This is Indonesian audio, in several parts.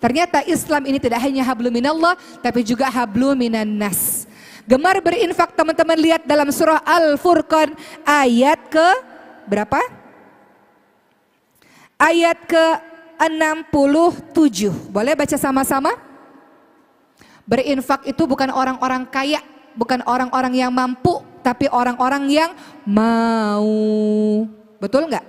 Ternyata Islam ini tidak hanya hablum minallah, tapi juga hablum nas. Gemar berinfak teman-teman lihat dalam surah Al-Furqan ayat ke berapa? Ayat ke 67. Boleh baca sama-sama? Berinfak itu bukan orang-orang kaya, bukan orang-orang yang mampu, tapi orang-orang yang mau. Betul nggak?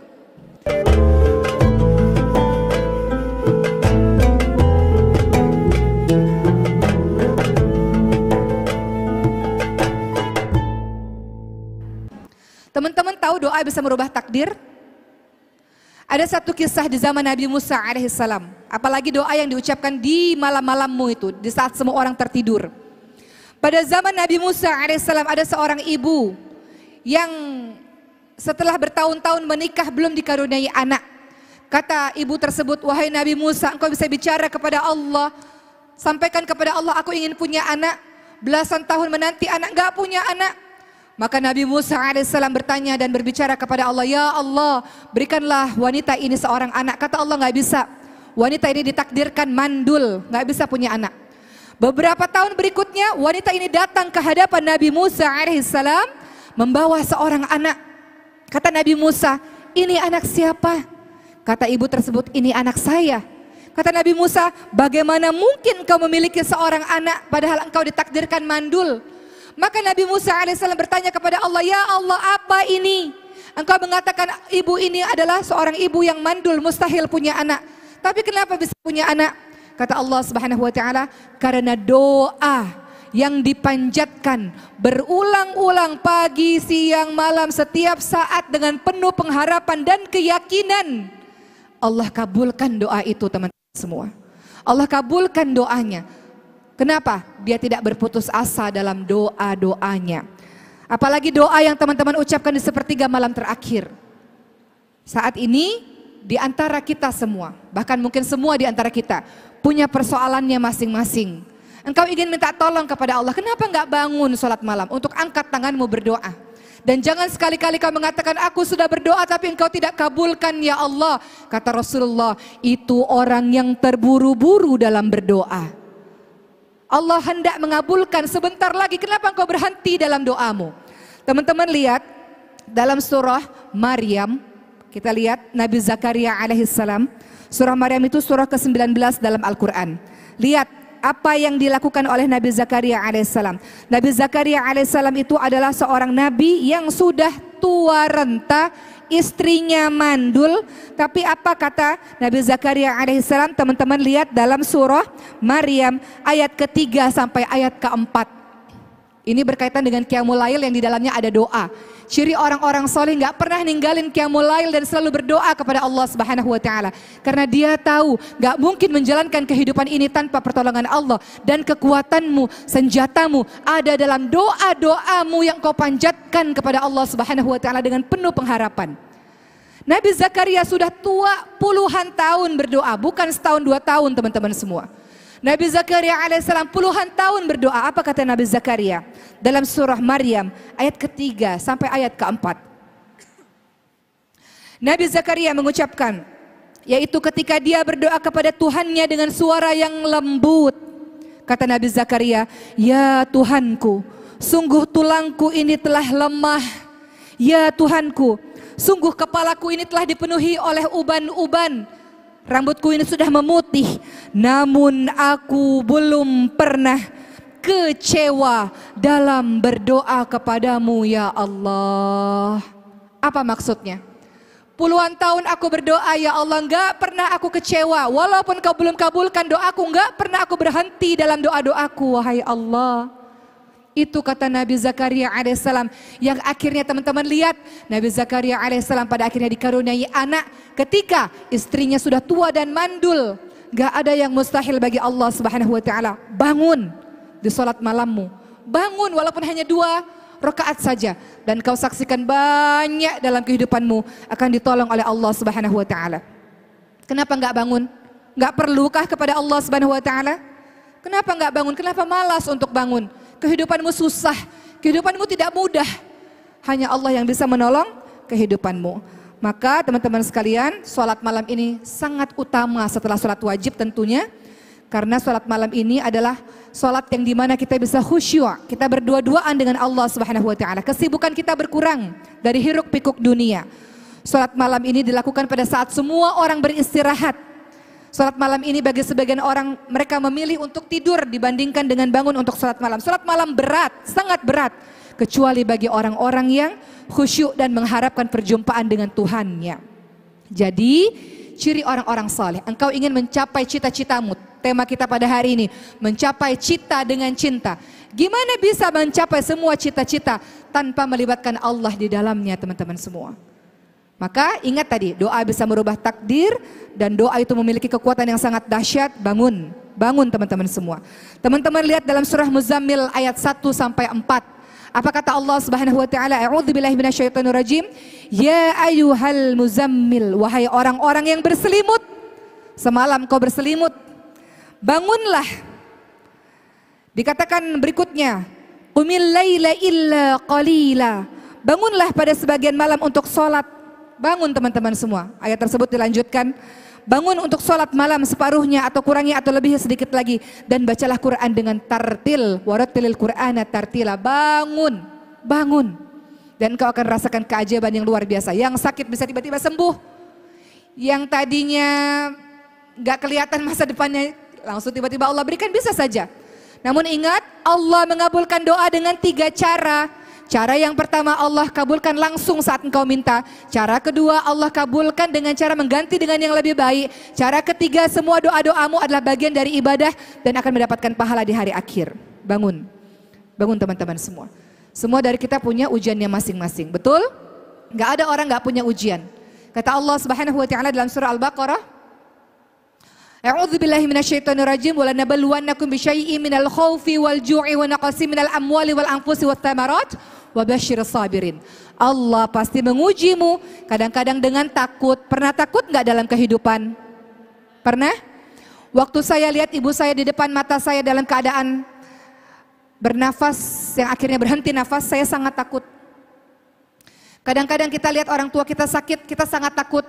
Teman-teman tahu doa bisa merubah takdir? Ada satu kisah di zaman Nabi Musa alaihissalam. Apalagi doa yang diucapkan di malam-malammu itu, di saat semua orang tertidur. Pada zaman Nabi Musa alaihissalam ada seorang ibu yang setelah bertahun-tahun menikah belum dikaruniai anak. Kata ibu tersebut, wahai Nabi Musa, engkau bisa bicara kepada Allah. Sampaikan kepada Allah, aku ingin punya anak. Belasan tahun menanti anak, gak punya anak. Maka Nabi Musa AS bertanya dan berbicara kepada Allah, Ya Allah, berikanlah wanita ini seorang anak. Kata Allah, nggak bisa. Wanita ini ditakdirkan mandul, nggak bisa punya anak. Beberapa tahun berikutnya, wanita ini datang ke hadapan Nabi Musa alaihissalam membawa seorang anak. Kata Nabi Musa, ini anak siapa? Kata ibu tersebut, ini anak saya. Kata Nabi Musa, bagaimana mungkin kau memiliki seorang anak padahal engkau ditakdirkan mandul? Maka Nabi Musa alaihissalam bertanya kepada Allah, "Ya Allah, apa ini?" Engkau mengatakan ibu ini adalah seorang ibu yang mandul, mustahil punya anak. Tapi kenapa bisa punya anak? Kata Allah Subhanahu wa taala, karena doa yang dipanjatkan berulang-ulang pagi, siang, malam setiap saat dengan penuh pengharapan dan keyakinan. Allah kabulkan doa itu teman-teman semua. Allah kabulkan doanya. Kenapa? Dia tidak berputus asa dalam doa-doanya. Apalagi doa yang teman-teman ucapkan di sepertiga malam terakhir. Saat ini di antara kita semua, bahkan mungkin semua di antara kita punya persoalannya masing-masing. Engkau ingin minta tolong kepada Allah, kenapa enggak bangun sholat malam untuk angkat tanganmu berdoa? Dan jangan sekali-kali kau mengatakan aku sudah berdoa tapi engkau tidak kabulkan ya Allah. Kata Rasulullah, itu orang yang terburu-buru dalam berdoa. Allah hendak mengabulkan sebentar lagi. Kenapa engkau berhenti dalam doamu? Teman-teman lihat dalam surah Maryam kita lihat Nabi Zakaria alaihissalam. Surah Maryam itu surah ke-19 dalam Al-Qur'an. Lihat apa yang dilakukan oleh Nabi Zakaria alaihissalam. Nabi Zakaria alaihissalam itu adalah seorang nabi yang sudah tua renta istrinya mandul, tapi apa kata Nabi Zakaria alaihissalam? Teman-teman lihat dalam surah Maryam ayat ketiga sampai ayat keempat. Ini berkaitan dengan Qiyamul Lail yang di dalamnya ada doa. Ciri orang-orang soleh nggak pernah ninggalin Qiyamul Lail dan selalu berdoa kepada Allah Subhanahu wa taala. Karena dia tahu nggak mungkin menjalankan kehidupan ini tanpa pertolongan Allah dan kekuatanmu, senjatamu ada dalam doa-doamu yang kau panjatkan kepada Allah Subhanahu wa taala dengan penuh pengharapan. Nabi Zakaria sudah tua puluhan tahun berdoa, bukan setahun dua tahun teman-teman semua. Nabi Zakaria alaihissalam puluhan tahun berdoa. Apa kata Nabi Zakaria? Dalam surah Maryam ayat ketiga sampai ayat keempat. Nabi Zakaria mengucapkan, yaitu ketika dia berdoa kepada Tuhannya dengan suara yang lembut. Kata Nabi Zakaria, "Ya Tuhanku, sungguh tulangku ini telah lemah. Ya Tuhanku, sungguh kepalaku ini telah dipenuhi oleh uban-uban." Rambutku ini sudah memutih, namun aku belum pernah kecewa dalam berdoa kepadamu ya Allah. Apa maksudnya? Puluhan tahun aku berdoa ya Allah enggak pernah aku kecewa. Walaupun kau belum kabulkan doaku enggak pernah aku berhenti dalam doa-doaku wahai Allah. Itu kata Nabi Zakaria alaihissalam yang akhirnya teman-teman lihat Nabi Zakaria alaihissalam pada akhirnya dikaruniai anak ketika istrinya sudah tua dan mandul. Gak ada yang mustahil bagi Allah subhanahu wa ta'ala. Bangun di sholat malammu. Bangun walaupun hanya dua rakaat saja. Dan kau saksikan banyak dalam kehidupanmu akan ditolong oleh Allah subhanahu wa ta'ala. Kenapa gak bangun? Gak perlukah kepada Allah subhanahu wa ta'ala? Kenapa gak bangun? Kenapa malas untuk bangun? kehidupanmu susah, kehidupanmu tidak mudah. Hanya Allah yang bisa menolong kehidupanmu. Maka teman-teman sekalian, sholat malam ini sangat utama setelah sholat wajib tentunya. Karena sholat malam ini adalah sholat yang dimana kita bisa khusyuk, kita berdua-duaan dengan Allah Subhanahu Wa Taala. Kesibukan kita berkurang dari hiruk pikuk dunia. Sholat malam ini dilakukan pada saat semua orang beristirahat. Salat malam ini bagi sebagian orang mereka memilih untuk tidur dibandingkan dengan bangun untuk salat malam. Salat malam berat, sangat berat. Kecuali bagi orang-orang yang khusyuk dan mengharapkan perjumpaan dengan Tuhannya. Jadi ciri orang-orang saleh. Engkau ingin mencapai cita-citamu. Tema kita pada hari ini, mencapai cita dengan cinta. Gimana bisa mencapai semua cita-cita tanpa melibatkan Allah di dalamnya, teman-teman semua? Maka ingat tadi, doa bisa merubah takdir dan doa itu memiliki kekuatan yang sangat dahsyat. Bangun, bangun teman-teman semua. Teman-teman lihat dalam surah Muzammil ayat 1 sampai 4. Apa kata Allah Subhanahu wa taala? billahi minasyaitonir rajim. Ya ayyuhal muzammil, wahai orang-orang yang berselimut. Semalam kau berselimut. Bangunlah. Dikatakan berikutnya, qumil laila illa qalila. Bangunlah pada sebagian malam untuk sholat Bangun teman-teman semua. Ayat tersebut dilanjutkan. Bangun untuk sholat malam separuhnya atau kurangi atau lebih sedikit lagi. Dan bacalah Quran dengan tartil. Waratilil Quran, tartila. Bangun. Bangun. Dan kau akan rasakan keajaiban yang luar biasa. Yang sakit bisa tiba-tiba sembuh. Yang tadinya gak kelihatan masa depannya langsung tiba-tiba Allah berikan bisa saja. Namun ingat Allah mengabulkan doa dengan tiga cara. Cara yang pertama Allah kabulkan langsung saat engkau minta. Cara kedua Allah kabulkan dengan cara mengganti dengan yang lebih baik. Cara ketiga semua doa-doamu adalah bagian dari ibadah dan akan mendapatkan pahala di hari akhir. Bangun. Bangun teman-teman semua. Semua dari kita punya ujiannya masing-masing. Betul? Gak ada orang gak punya ujian. Kata Allah Subhanahu wa taala dalam surah Al-Baqarah, A'udzu billahi minasyaitonir rajim minal khaufi wal ju'i wa naqsin minal amwali wal anfusi thamarat wabashir sabirin. Allah pasti mengujimu, kadang-kadang dengan takut. Pernah takut nggak dalam kehidupan? Pernah? Waktu saya lihat ibu saya di depan mata saya dalam keadaan bernafas yang akhirnya berhenti nafas, saya sangat takut. Kadang-kadang kita lihat orang tua kita sakit, kita sangat takut.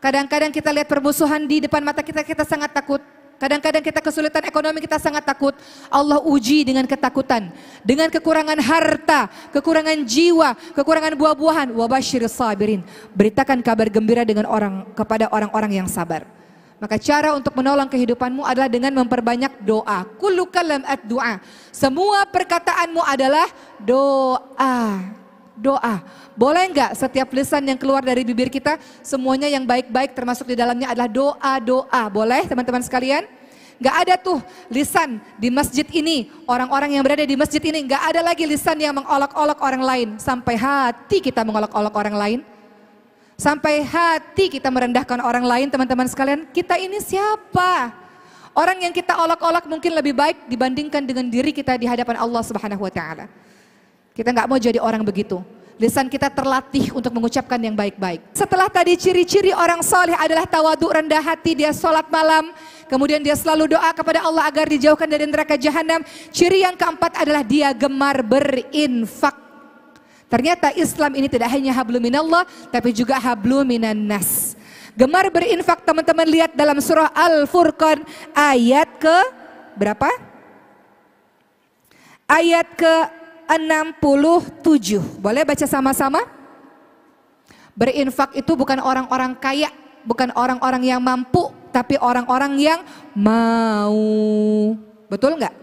Kadang-kadang kita lihat permusuhan di depan mata kita, kita sangat takut. Kadang-kadang kita kesulitan ekonomi, kita sangat takut. Allah uji dengan ketakutan, dengan kekurangan harta, kekurangan jiwa, kekurangan buah-buahan. Wabashir sabirin, beritakan kabar gembira dengan orang kepada orang-orang yang sabar. Maka cara untuk menolong kehidupanmu adalah dengan memperbanyak doa. Kulukalam ad doa. Semua perkataanmu adalah doa doa. Boleh enggak setiap lisan yang keluar dari bibir kita, semuanya yang baik-baik termasuk di dalamnya adalah doa-doa. Boleh teman-teman sekalian? Enggak ada tuh lisan di masjid ini, orang-orang yang berada di masjid ini, enggak ada lagi lisan yang mengolok-olok orang lain. Sampai hati kita mengolok-olok orang lain. Sampai hati kita merendahkan orang lain teman-teman sekalian, kita ini siapa? Orang yang kita olok-olok mungkin lebih baik dibandingkan dengan diri kita di hadapan Allah Subhanahu wa taala. Kita nggak mau jadi orang begitu. Lisan kita terlatih untuk mengucapkan yang baik-baik. Setelah tadi ciri-ciri orang soleh adalah tawadu rendah hati, dia sholat malam, kemudian dia selalu doa kepada Allah agar dijauhkan dari neraka jahanam. Ciri yang keempat adalah dia gemar berinfak. Ternyata Islam ini tidak hanya hablu minallah, tapi juga minan nas. Gemar berinfak teman-teman lihat dalam surah Al-Furqan ayat ke berapa? Ayat ke 67. Boleh baca sama-sama? Berinfak itu bukan orang-orang kaya, bukan orang-orang yang mampu, tapi orang-orang yang mau. Betul nggak?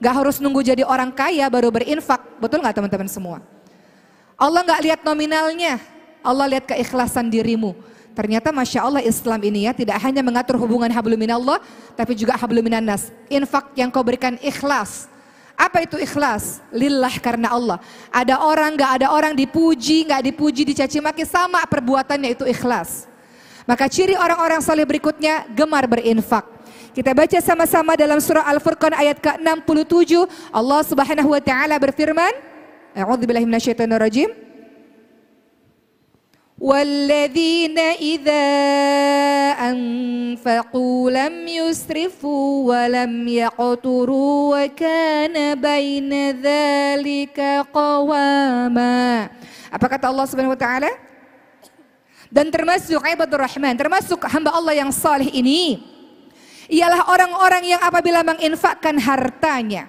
Gak harus nunggu jadi orang kaya baru berinfak. Betul nggak teman-teman semua? Allah nggak lihat nominalnya, Allah lihat keikhlasan dirimu. Ternyata Masya Allah Islam ini ya tidak hanya mengatur hubungan habluminallah, tapi juga habluminanas. Infak yang kau berikan ikhlas, apa itu ikhlas? Lillah karena Allah. Ada orang gak ada orang dipuji, gak dipuji, dicaci maki sama perbuatannya itu ikhlas. Maka ciri orang-orang saleh berikutnya gemar berinfak. Kita baca sama-sama dalam surah Al-Furqan ayat ke-67. Allah Subhanahu wa taala berfirman, A'udzubillahi minasyaitonirrajim. rajim. والذين إذا أنفقوا لم يسرفوا ولم يقتروا وكان بين ذلك قواما Apa kata Allah Subhanahu wa taala? Dan termasuk ibadur rahman, termasuk hamba Allah yang saleh ini ialah orang-orang yang apabila menginfakkan hartanya,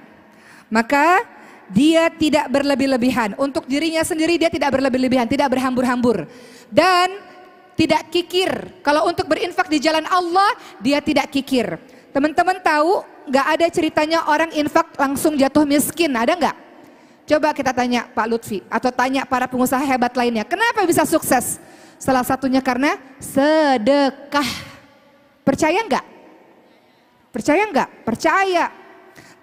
maka dia tidak berlebih-lebihan. Untuk dirinya sendiri dia tidak berlebih-lebihan, tidak berhambur-hambur. Dan tidak kikir. Kalau untuk berinfak di jalan Allah, dia tidak kikir. Teman-teman tahu gak ada ceritanya orang infak langsung jatuh miskin, ada gak? Coba kita tanya Pak Lutfi atau tanya para pengusaha hebat lainnya, kenapa bisa sukses? Salah satunya karena sedekah. Percaya nggak? Percaya nggak? Percaya.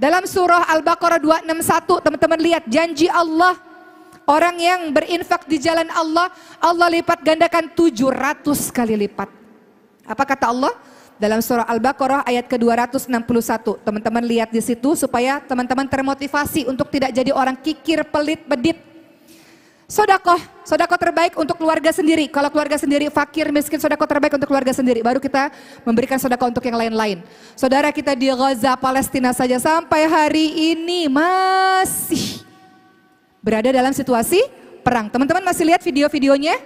Dalam surah Al-Baqarah 261, teman-teman lihat janji Allah orang yang berinfak di jalan Allah, Allah lipat gandakan 700 kali lipat. Apa kata Allah? Dalam surah Al-Baqarah ayat ke-261. Teman-teman lihat di situ supaya teman-teman termotivasi untuk tidak jadi orang kikir, pelit, bedit. Sodakoh, sodakoh terbaik untuk keluarga sendiri. Kalau keluarga sendiri fakir, miskin, sodakoh terbaik untuk keluarga sendiri. Baru kita memberikan sodakoh untuk yang lain-lain. Saudara kita di Gaza, Palestina saja sampai hari ini masih berada dalam situasi perang. Teman-teman masih lihat video-videonya?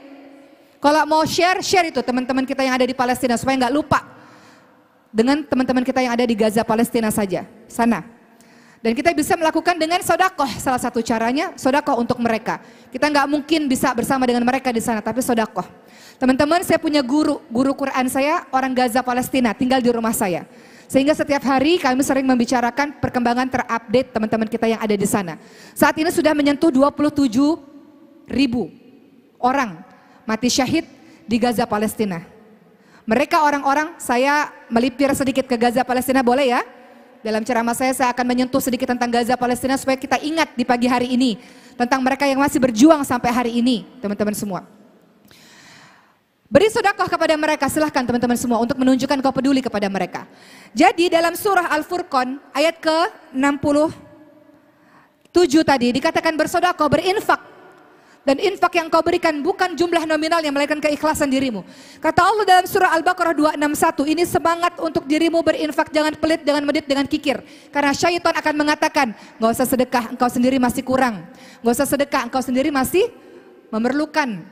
Kalau mau share, share itu teman-teman kita yang ada di Palestina supaya nggak lupa dengan teman-teman kita yang ada di Gaza, Palestina saja. Sana, dan kita bisa melakukan dengan sodakoh, salah satu caranya sodakoh untuk mereka. Kita nggak mungkin bisa bersama dengan mereka di sana, tapi sodakoh. Teman-teman, saya punya guru, guru Quran saya orang Gaza Palestina, tinggal di rumah saya. Sehingga setiap hari kami sering membicarakan perkembangan terupdate teman-teman kita yang ada di sana. Saat ini sudah menyentuh 27 ribu orang mati syahid di Gaza Palestina. Mereka orang-orang, saya melipir sedikit ke Gaza Palestina boleh ya? Dalam ceramah saya, saya akan menyentuh sedikit tentang Gaza Palestina supaya kita ingat di pagi hari ini. Tentang mereka yang masih berjuang sampai hari ini, teman-teman semua. Beri sedekah kepada mereka, silahkan teman-teman semua untuk menunjukkan kau peduli kepada mereka. Jadi dalam surah Al-Furqan ayat ke 67 tadi dikatakan bersodakoh, berinfak dan infak yang kau berikan bukan jumlah nominalnya, melainkan keikhlasan dirimu. Kata Allah dalam surah Al-Baqarah 261, ini semangat untuk dirimu berinfak, jangan pelit, jangan medit, dengan kikir. Karena syaitan akan mengatakan, gak usah sedekah, engkau sendiri masih kurang. Gak usah sedekah, engkau sendiri masih memerlukan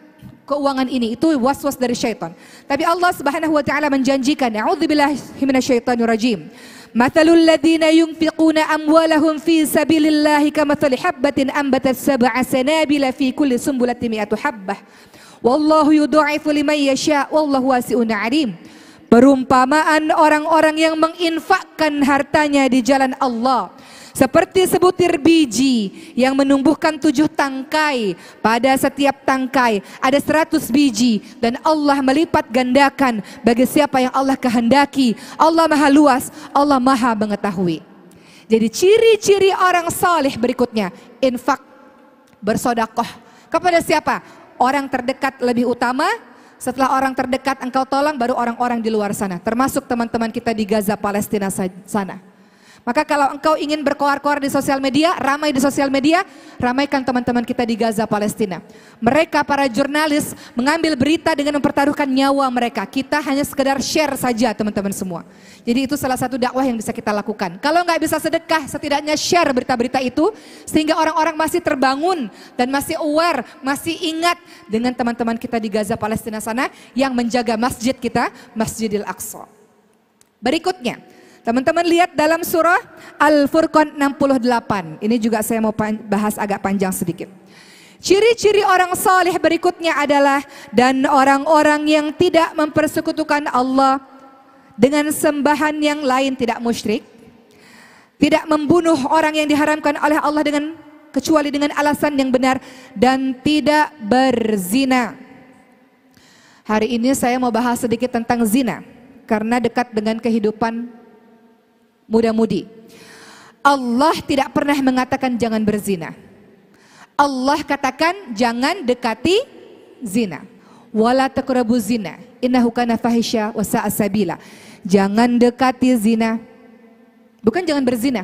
keuangan ini itu was-was dari syaitan. Tapi Allah Subhanahu wa taala menjanjikan, "A'udzubillahi minasyaitonirrajim." Mathalul ladina yunfiquna amwalahum fi sabilillahi kamathali habbatin ambatat sab'a sanabila fi kulli sumbulati mi'atu habbah. Wallahu yudha'ifu liman yasha' wallahu wasi'un 'alim. Perumpamaan orang-orang yang menginfakkan hartanya di jalan Allah seperti sebutir biji yang menumbuhkan tujuh tangkai. Pada setiap tangkai ada seratus biji dan Allah melipat gandakan bagi siapa yang Allah kehendaki. Allah maha luas, Allah maha mengetahui. Jadi ciri-ciri orang salih berikutnya, infak, bersodakoh. Kepada siapa? Orang terdekat lebih utama, setelah orang terdekat engkau tolong baru orang-orang di luar sana. Termasuk teman-teman kita di Gaza, Palestina sana. Maka kalau engkau ingin berkoar-koar di sosial media, ramai di sosial media, ramaikan teman-teman kita di Gaza, Palestina. Mereka para jurnalis mengambil berita dengan mempertaruhkan nyawa mereka. Kita hanya sekedar share saja teman-teman semua. Jadi itu salah satu dakwah yang bisa kita lakukan. Kalau nggak bisa sedekah, setidaknya share berita-berita itu sehingga orang-orang masih terbangun dan masih aware, masih ingat dengan teman-teman kita di Gaza, Palestina sana yang menjaga masjid kita, Masjidil Aqsa. Berikutnya, Teman-teman lihat dalam surah Al-Furqan 68. Ini juga saya mau bahas agak panjang sedikit. Ciri-ciri orang saleh berikutnya adalah dan orang-orang yang tidak mempersekutukan Allah dengan sembahan yang lain tidak musyrik. Tidak membunuh orang yang diharamkan oleh Allah dengan kecuali dengan alasan yang benar dan tidak berzina. Hari ini saya mau bahas sedikit tentang zina karena dekat dengan kehidupan muda-mudi. Allah tidak pernah mengatakan jangan berzina. Allah katakan jangan dekati zina. Wala taqrabu zina. Innahu kana fahisya wa sabila. Jangan dekati zina. Bukan jangan berzina.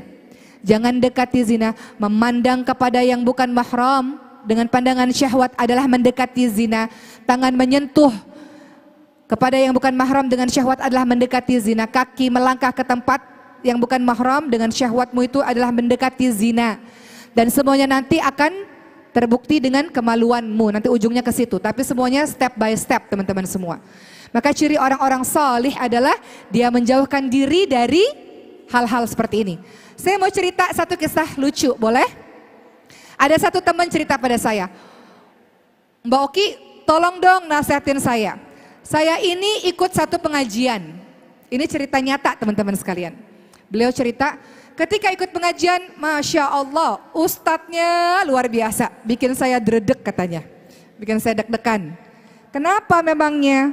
Jangan dekati zina. Memandang kepada yang bukan mahram dengan pandangan syahwat adalah mendekati zina. Tangan menyentuh kepada yang bukan mahram dengan syahwat adalah mendekati zina. Kaki melangkah ke tempat yang bukan mahram dengan syahwatmu itu adalah mendekati zina. Dan semuanya nanti akan terbukti dengan kemaluanmu. Nanti ujungnya ke situ. Tapi semuanya step by step teman-teman semua. Maka ciri orang-orang salih adalah dia menjauhkan diri dari hal-hal seperti ini. Saya mau cerita satu kisah lucu, boleh? Ada satu teman cerita pada saya. Mbak Oki, tolong dong nasihatin saya. Saya ini ikut satu pengajian. Ini cerita nyata teman-teman sekalian. Beliau cerita, ketika ikut pengajian, Masya Allah, ustadznya luar biasa. Bikin saya dredek katanya. Bikin saya deg-degan. Kenapa memangnya?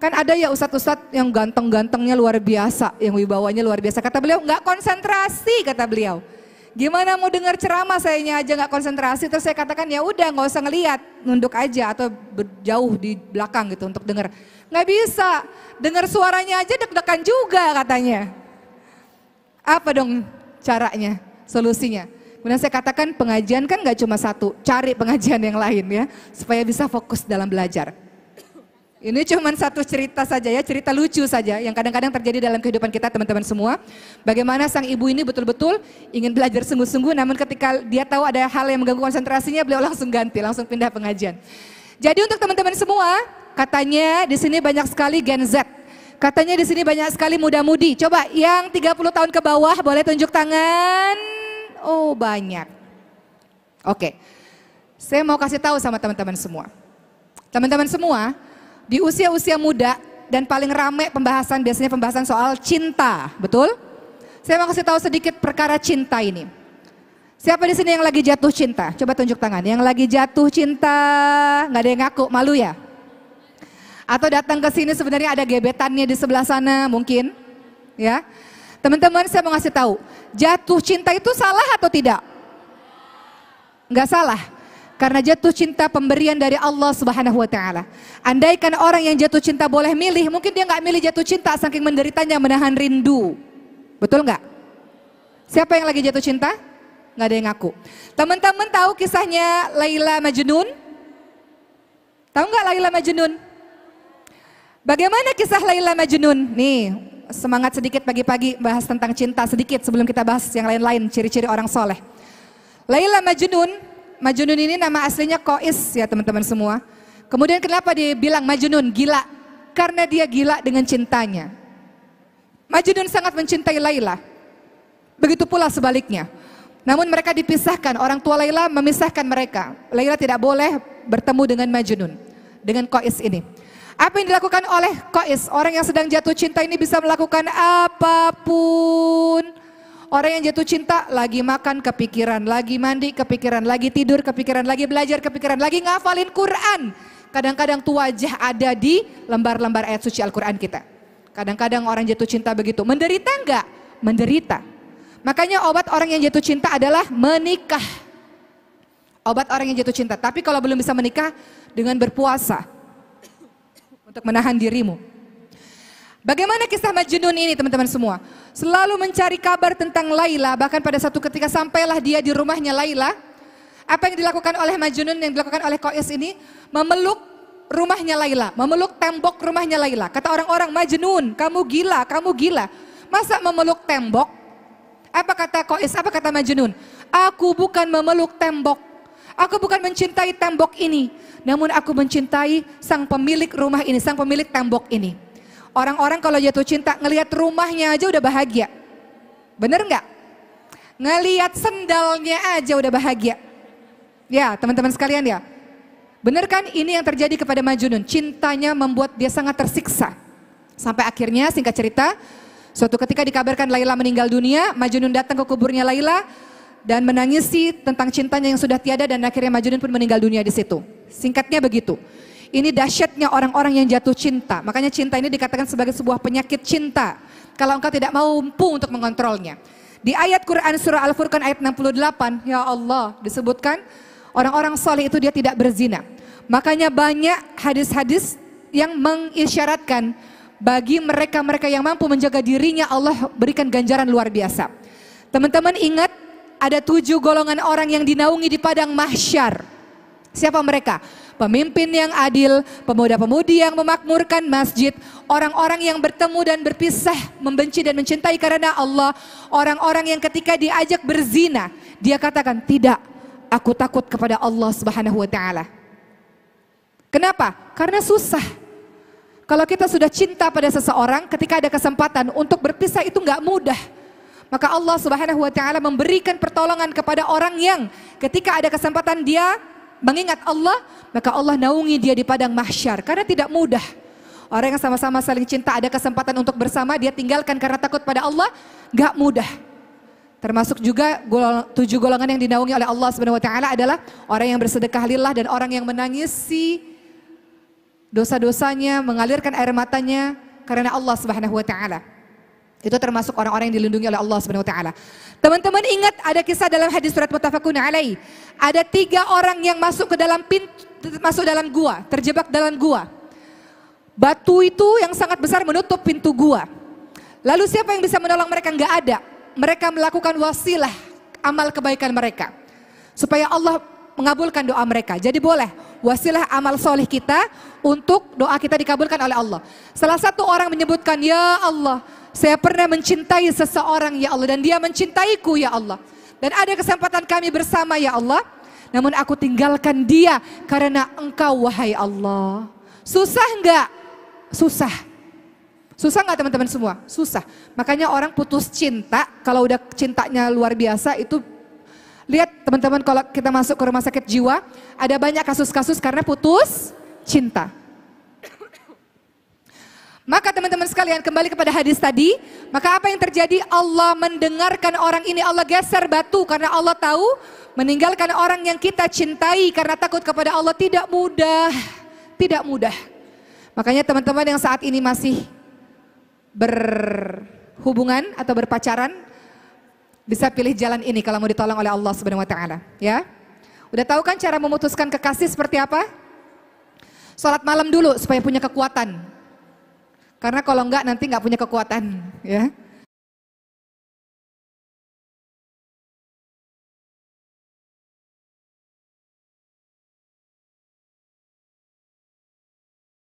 Kan ada ya ustadz-ustadz yang ganteng-gantengnya luar biasa, yang wibawanya luar biasa. Kata beliau, nggak konsentrasi, kata beliau. Gimana mau dengar ceramah sayanya aja nggak konsentrasi, terus saya katakan ya udah nggak usah ngeliat, nunduk aja atau jauh di belakang gitu untuk dengar. Nggak bisa, dengar suaranya aja deg-degan juga katanya. Apa dong caranya, solusinya? Kemudian saya katakan pengajian kan nggak cuma satu, cari pengajian yang lain ya, supaya bisa fokus dalam belajar. Ini cuma satu cerita saja ya, cerita lucu saja yang kadang-kadang terjadi dalam kehidupan kita teman-teman semua. Bagaimana sang ibu ini betul-betul ingin belajar sungguh-sungguh, namun ketika dia tahu ada hal yang mengganggu konsentrasinya, beliau langsung ganti, langsung pindah pengajian. Jadi untuk teman-teman semua, katanya di sini banyak sekali Gen Z Katanya di sini banyak sekali muda-mudi. Coba yang 30 tahun ke bawah boleh tunjuk tangan. Oh, banyak. Oke. Saya mau kasih tahu sama teman-teman semua. Teman-teman semua, di usia-usia muda dan paling rame pembahasan biasanya pembahasan soal cinta, betul? Saya mau kasih tahu sedikit perkara cinta ini. Siapa di sini yang lagi jatuh cinta? Coba tunjuk tangan. Yang lagi jatuh cinta, nggak ada yang ngaku, malu ya? Atau datang ke sini sebenarnya ada gebetannya di sebelah sana mungkin. Ya. Teman-teman saya mau ngasih tahu, jatuh cinta itu salah atau tidak? Enggak salah. Karena jatuh cinta pemberian dari Allah Subhanahu wa taala. Andaikan orang yang jatuh cinta boleh milih, mungkin dia nggak milih jatuh cinta saking menderitanya menahan rindu. Betul nggak? Siapa yang lagi jatuh cinta? Nggak ada yang ngaku. Teman-teman tahu kisahnya Laila Majnun? Tahu nggak Laila Majnun? Bagaimana kisah Laila Majnun? Nih, semangat sedikit pagi-pagi bahas tentang cinta sedikit sebelum kita bahas yang lain-lain ciri-ciri orang soleh. Laila Majnun, Majnun ini nama aslinya Kois ya teman-teman semua. Kemudian kenapa dibilang Majnun gila? Karena dia gila dengan cintanya. Majnun sangat mencintai Laila. Begitu pula sebaliknya. Namun mereka dipisahkan, orang tua Laila memisahkan mereka. Laila tidak boleh bertemu dengan Majnun, dengan Kois ini. Apa yang dilakukan oleh kois? Orang yang sedang jatuh cinta ini bisa melakukan apapun. Orang yang jatuh cinta lagi makan kepikiran, lagi mandi kepikiran, lagi tidur kepikiran, lagi belajar kepikiran, lagi ngafalin Quran. Kadang-kadang tuh wajah ada di lembar-lembar ayat suci Al-Quran kita. Kadang-kadang orang jatuh cinta begitu. Menderita enggak? Menderita. Makanya obat orang yang jatuh cinta adalah menikah. Obat orang yang jatuh cinta. Tapi kalau belum bisa menikah dengan berpuasa untuk menahan dirimu. Bagaimana kisah Majnun ini teman-teman semua? Selalu mencari kabar tentang Laila, bahkan pada satu ketika sampailah dia di rumahnya Laila. Apa yang dilakukan oleh Majnun yang dilakukan oleh Qais ini? Memeluk rumahnya Laila, memeluk tembok rumahnya Laila. Kata orang-orang, Majnun, kamu gila, kamu gila. Masa memeluk tembok? Apa kata Qais, apa kata Majnun? Aku bukan memeluk tembok, aku bukan mencintai tembok ini, namun aku mencintai sang pemilik rumah ini, sang pemilik tembok ini. Orang-orang kalau jatuh cinta ngelihat rumahnya aja udah bahagia. Bener nggak? Ngelihat sendalnya aja udah bahagia. Ya teman-teman sekalian ya. Bener kan ini yang terjadi kepada Majunun? Cintanya membuat dia sangat tersiksa. Sampai akhirnya singkat cerita, suatu ketika dikabarkan Laila meninggal dunia, Majunun datang ke kuburnya Laila, dan menangisi tentang cintanya yang sudah tiada dan akhirnya Majnun pun meninggal dunia di situ. Singkatnya begitu. Ini dahsyatnya orang-orang yang jatuh cinta. Makanya cinta ini dikatakan sebagai sebuah penyakit cinta. Kalau engkau tidak mampu untuk mengontrolnya. Di ayat Quran surah Al-Furqan ayat 68, ya Allah disebutkan orang-orang soleh itu dia tidak berzina. Makanya banyak hadis-hadis yang mengisyaratkan bagi mereka-mereka yang mampu menjaga dirinya Allah berikan ganjaran luar biasa. Teman-teman ingat ada tujuh golongan orang yang dinaungi di padang mahsyar. Siapa mereka? Pemimpin yang adil, pemuda-pemudi yang memakmurkan masjid, orang-orang yang bertemu dan berpisah, membenci dan mencintai karena Allah, orang-orang yang ketika diajak berzina, dia katakan, "Tidak, aku takut kepada Allah Subhanahu wa taala." Kenapa? Karena susah. Kalau kita sudah cinta pada seseorang, ketika ada kesempatan untuk berpisah itu nggak mudah. Maka Allah Subhanahu wa taala memberikan pertolongan kepada orang yang ketika ada kesempatan dia mengingat Allah, maka Allah naungi dia di padang mahsyar karena tidak mudah. Orang yang sama-sama saling cinta ada kesempatan untuk bersama dia tinggalkan karena takut pada Allah, gak mudah. Termasuk juga tujuh golongan yang dinaungi oleh Allah Subhanahu wa taala adalah orang yang bersedekah lillah dan orang yang menangisi dosa-dosanya, mengalirkan air matanya karena Allah Subhanahu wa taala. Itu termasuk orang-orang yang dilindungi oleh Allah Subhanahu wa taala. Teman-teman ingat ada kisah dalam hadis surat muttafaqun alai. Ada tiga orang yang masuk ke dalam pintu masuk dalam gua, terjebak dalam gua. Batu itu yang sangat besar menutup pintu gua. Lalu siapa yang bisa menolong mereka? Enggak ada. Mereka melakukan wasilah amal kebaikan mereka. Supaya Allah mengabulkan doa mereka. Jadi boleh wasilah amal soleh kita untuk doa kita dikabulkan oleh Allah. Salah satu orang menyebutkan, Ya Allah, saya pernah mencintai seseorang ya Allah dan dia mencintaiku ya Allah. Dan ada kesempatan kami bersama ya Allah. Namun aku tinggalkan dia karena engkau wahai Allah. Susah enggak? Susah. Susah nggak teman-teman semua? Susah. Makanya orang putus cinta, kalau udah cintanya luar biasa itu lihat teman-teman kalau kita masuk ke rumah sakit jiwa, ada banyak kasus-kasus karena putus cinta. Maka teman-teman sekalian kembali kepada hadis tadi, maka apa yang terjadi? Allah mendengarkan orang ini, Allah geser batu karena Allah tahu meninggalkan orang yang kita cintai karena takut kepada Allah tidak mudah, tidak mudah. Makanya teman-teman yang saat ini masih berhubungan atau berpacaran bisa pilih jalan ini kalau mau ditolong oleh Allah Subhanahu wa taala, ya. Udah tahu kan cara memutuskan kekasih seperti apa? Salat malam dulu supaya punya kekuatan karena kalau enggak nanti enggak punya kekuatan, ya.